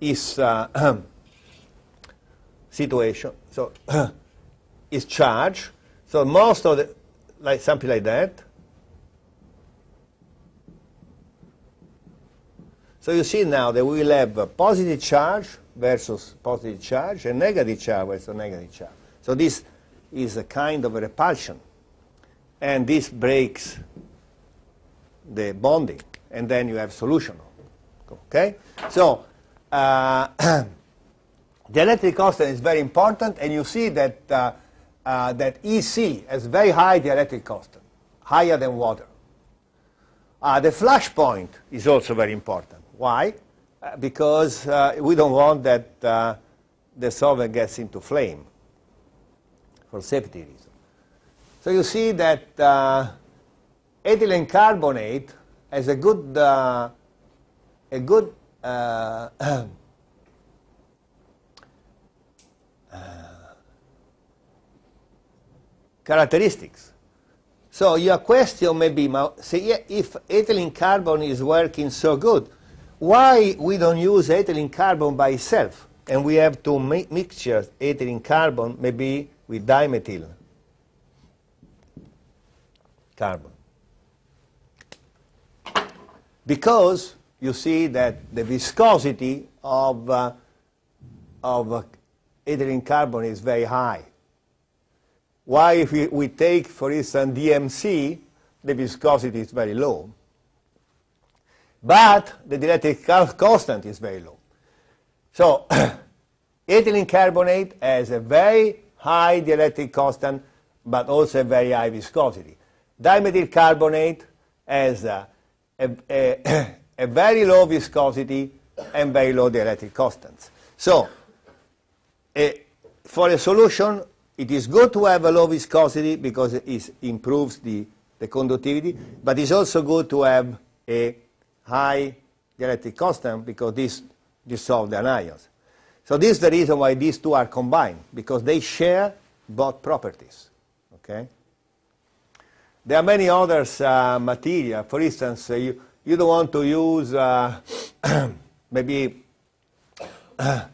Is uh, situation, so is charge. So most of the, like something like that. So you see now that we will have a positive charge versus positive charge and negative charge versus negative charge. So this is a kind of a repulsion. And this breaks the bonding. And then you have solution. Okay? So uh, the electric constant is very important, and you see that, uh, uh, that EC has very high dielectric constant, higher than water. the flash point is also very important. Why? because we don't want that the solvent gets into flame for safety reasons. So you see that uh, ethylene carbonate has a good, uh, a good uh, uh, uh, characteristics. So your question may be, say, if ethylene carbon is working so good, why we don't use ethylene carbon by itself? And we have to mi mixture ethylene carbon maybe with dimethyl carbon. Because you see that the viscosity of, uh, of uh, ethylene carbon is very high. Why if we, we take, for instance, DMC, the viscosity is very low. But the dielectric constant is very low. So ethylene carbonate has a very high dielectric constant, but also a very high viscosity. Dimethyl carbonate has a, a, a a very low viscosity and very low dielectric constants. So, eh, for a solution, it is good to have a low viscosity because it improves the, the conductivity, but it's also good to have a high dielectric constant because this dissolves the anions. So this is the reason why these two are combined, because they share both properties. Okay? There are many others uh, For instance, uh, you, you don't want to use uh, maybe uh,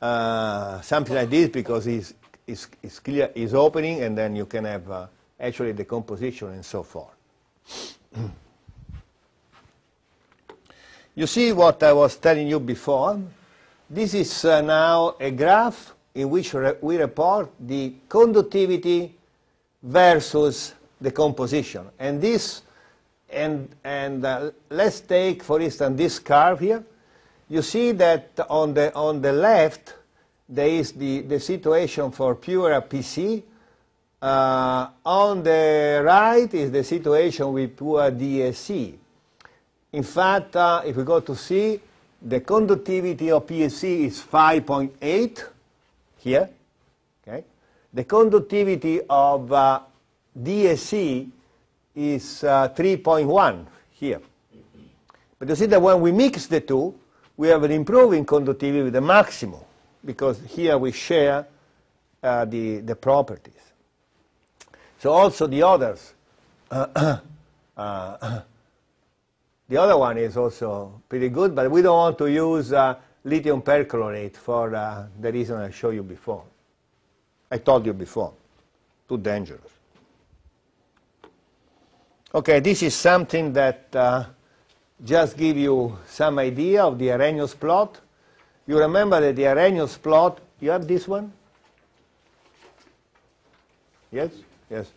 uh, something like this because it's, it's, it's clear, it's opening, and then you can have uh, actually the composition and so forth. you see what I was telling you before? This is uh, now a graph in which re we report the conductivity versus the composition. And this and, and uh, let's take, for instance, this curve here. You see that on the, on the left, there is the, the situation for pure PC. Uh, on the right is the situation with pure DSC. In fact, uh, if we go to C, the conductivity of PSC is 5.8 here. Okay? The conductivity of uh, DSC is uh, 3.1 here. But you see that when we mix the two, we have an improving conductivity with the maximum, because here we share uh, the, the properties. So also the others, uh, uh, the other one is also pretty good, but we don't want to use uh, lithium perchlorate for uh, the reason I showed you before. I told you before, too dangerous. Okay, this is something that uh, just give you some idea of the Arrhenius plot. You remember that the Arrhenius plot, you have this one? Yes? Yes.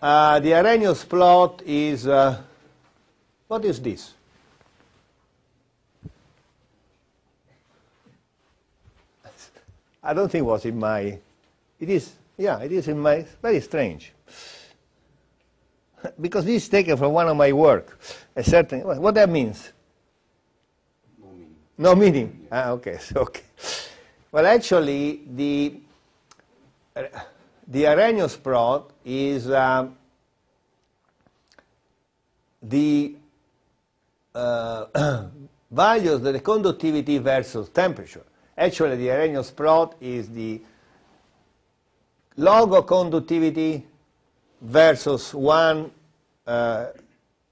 Uh, the Arrhenius plot is, uh, what is this? I don't think it was in my, it is, yeah, it is in my, very strange. because this is taken from one of my work. A certain what that means? No meaning. No meaning. Ah, okay. So, okay. Well, actually, the uh, the Arrhenius plot is um, the uh, values the conductivity versus temperature. Actually, the Arrhenius plot is the log of conductivity versus 1 uh,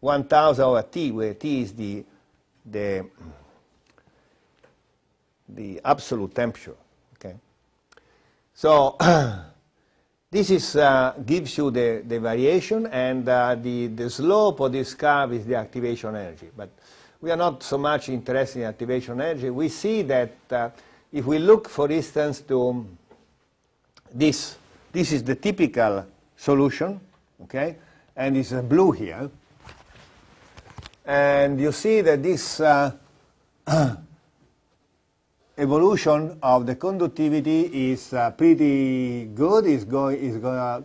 1000 over t, where t is the, the, the absolute temperature. Okay? So this is, uh, gives you the, the variation, and uh, the, the slope of this curve is the activation energy. But we are not so much interested in activation energy. We see that uh, if we look, for instance, to this, this is the typical solution, okay? and it's blue here. And you see that this uh, evolution of the conductivity is uh, pretty good. It's going, it's going,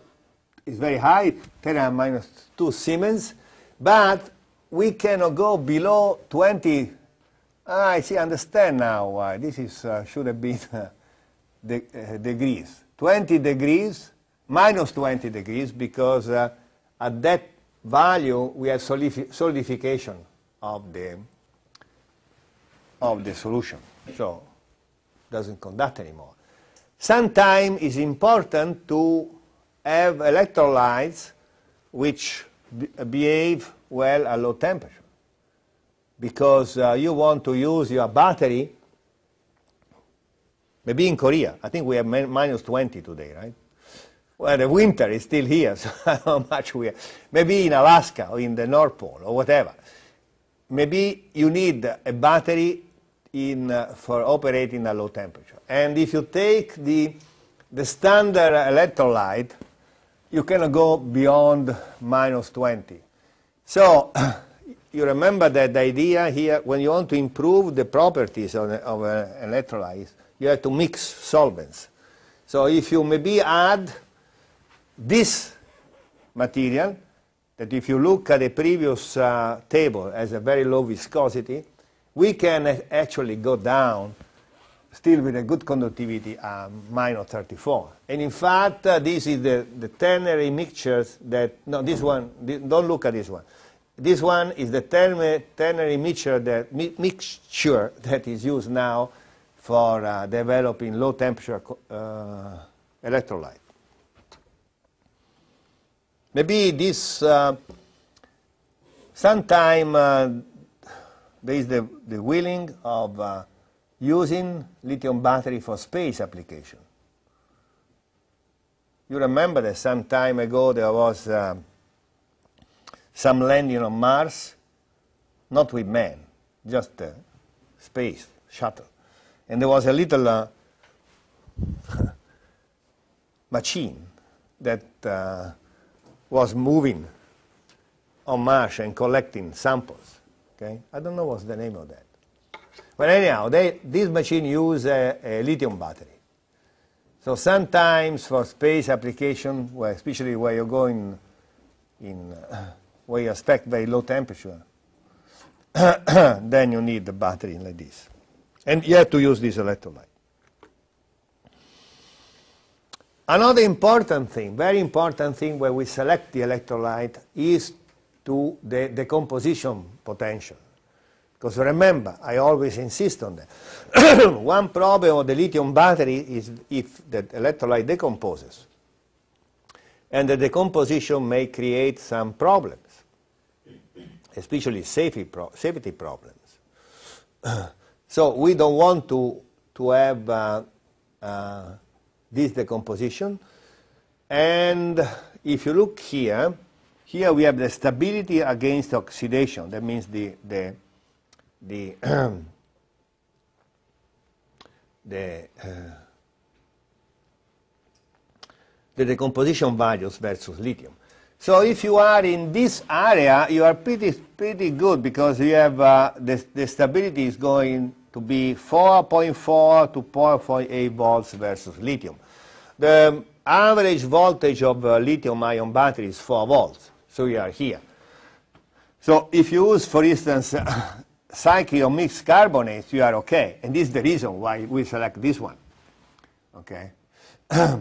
it's very high, 10 minus 2 Siemens, but we cannot go below 20. Ah, I see, understand now why. This is, uh, should have been uh, de uh, degrees. 20 degrees, minus 20 degrees, because uh, at that value, we have solidification of the, of the solution. So it doesn't conduct anymore. Sometimes it's important to have electrolytes which behave well at low temperature because uh, you want to use your battery, maybe in Korea, I think we have minus 20 today, right? Well, the winter is still here, so how much we are. Maybe in Alaska or in the North Pole or whatever. Maybe you need a battery in, uh, for operating at low temperature. And if you take the, the standard electrolyte, you cannot go beyond minus 20. So you remember that the idea here, when you want to improve the properties of, of electrolyte, you have to mix solvents. So if you maybe add this material that if you look at the previous uh, table has a very low viscosity, we can actually go down still with a good conductivity uh, minus 34. And in fact, uh, this is the, the ternary mixtures that, no, this one, don't look at this one. This one is the ternary mixture that, mi mixture that is used now for uh, developing low temperature uh, electrolyte. Maybe this, uh, sometime uh, there is the, the willing of uh, using lithium battery for space application. You remember that some time ago there was uh, some landing on Mars, not with men, just uh, space shuttle. And there was a little uh, machine that uh, was moving on Mars and collecting samples. Okay? I don't know what's the name of that. But anyhow, they, this machine uses a, a lithium battery. So sometimes for space application, where especially where you're going in, uh, where you expect very low temperature, then you need the battery like this. And you have to use this electrolyte. Another important thing, very important thing when we select the electrolyte is to the decomposition potential. Because remember, I always insist on that. One problem of the lithium battery is if the electrolyte decomposes. And the decomposition may create some problems, especially safety, pro safety problems. so we don't want to, to have uh, uh, this is the And if you look here, here we have the stability against oxidation. That means the, the, the, the, uh, the decomposition values versus lithium. So if you are in this area, you are pretty, pretty good because you have uh, the, the stability is going to be 4.4 to 4.8 volts versus lithium. The average voltage of uh, lithium-ion battery is 4 volts, so we are here. So if you use, for instance, cycle mixed carbonates, you are okay. And this is the reason why we select this one. Okay?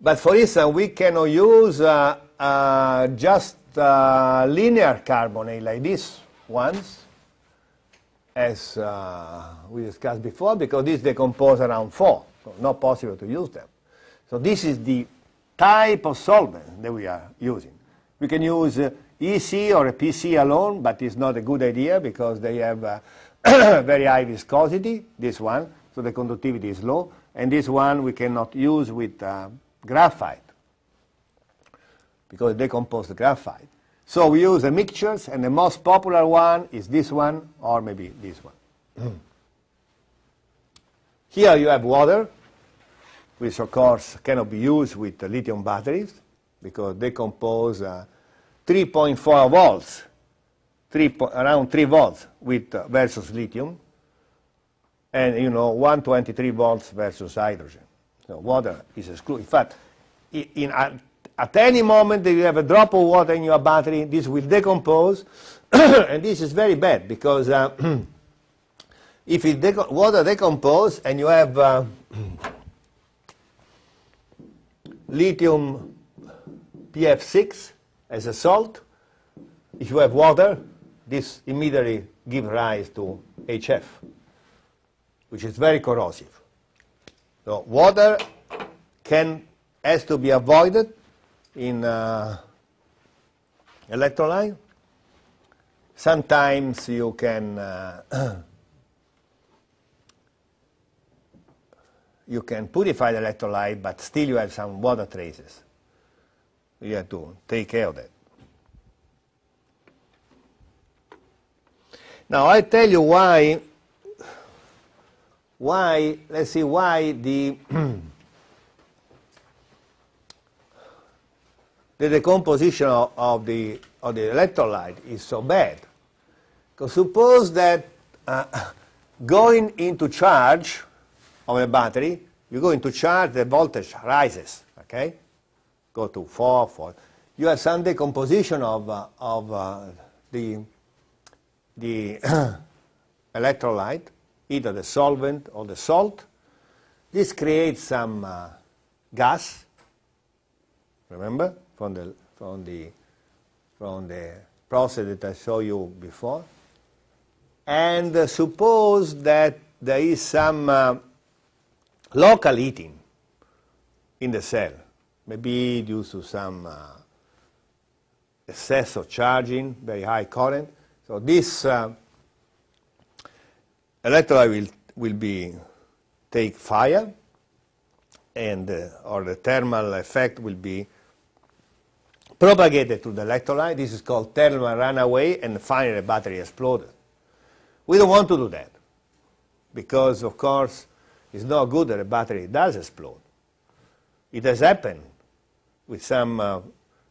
but for instance, we cannot use uh, uh, just uh, linear carbonate like this ones, as uh, we discussed before, because this decomposes around 4. So not possible to use them. So this is the type of solvent that we are using. We can use uh, EC or a PC alone, but it's not a good idea because they have uh, very high viscosity, this one, so the conductivity is low, and this one we cannot use with uh, graphite because it the graphite. So we use the mixtures, and the most popular one is this one or maybe this one. Hmm. Here you have water, which of course cannot be used with lithium batteries because they compose uh, 3.4 volts, three around 3 volts with uh, versus lithium, and you know 123 volts versus hydrogen. So water is excluded. In fact, in, in at, at any moment that you have a drop of water in your battery, this will decompose, and this is very bad because. Uh, if it deco water decomposes and you have uh, lithium PF6 as a salt, if you have water, this immediately gives rise to HF, which is very corrosive. So water can has to be avoided in uh, electrolyte. Sometimes you can uh, you can purify the electrolyte, but still you have some water traces. You have to take care of that. Now I tell you why, why, let's see why the, the decomposition of, of, the, of the electrolyte is so bad. Because suppose that uh, going into charge, of a battery, you go into charge, the voltage rises, okay? Go to 4, 4. You have some decomposition of, uh, of uh, the, the electrolyte, either the solvent or the salt. This creates some uh, gas, remember, from the, from, the, from the process that I showed you before. And uh, suppose that there is some uh, local heating in the cell, maybe due to some uh, excess of charging, very high current. So this uh, electrolyte will, will be take fire and uh, or the thermal effect will be propagated to the electrolyte. This is called thermal runaway and finally the battery exploded. We don't want to do that because of course it's not good that a battery does explode. It has happened with some uh,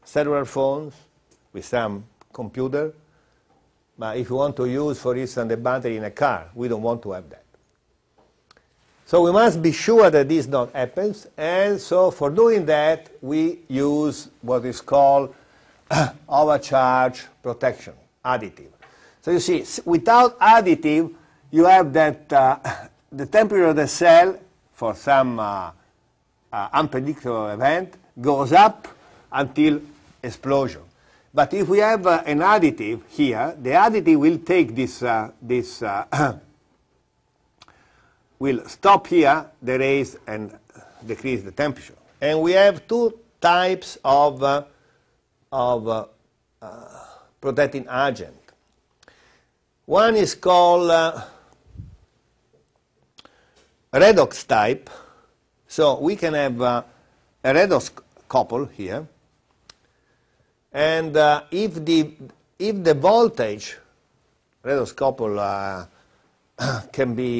cellular phones, with some computer. But if you want to use, for instance, the battery in a car, we don't want to have that. So we must be sure that this not happens, and so for doing that, we use what is called overcharge protection, additive. So you see, without additive, you have that uh, the temperature of the cell, for some uh, uh, unpredictable event, goes up until explosion. But if we have uh, an additive here, the additive will take this, uh, this uh, will stop here the raise and decrease the temperature. And we have two types of, uh, of protecting agent. One is called redox type. So we can have uh, a redox couple here. And uh, if, the, if the voltage, redox couple uh, can be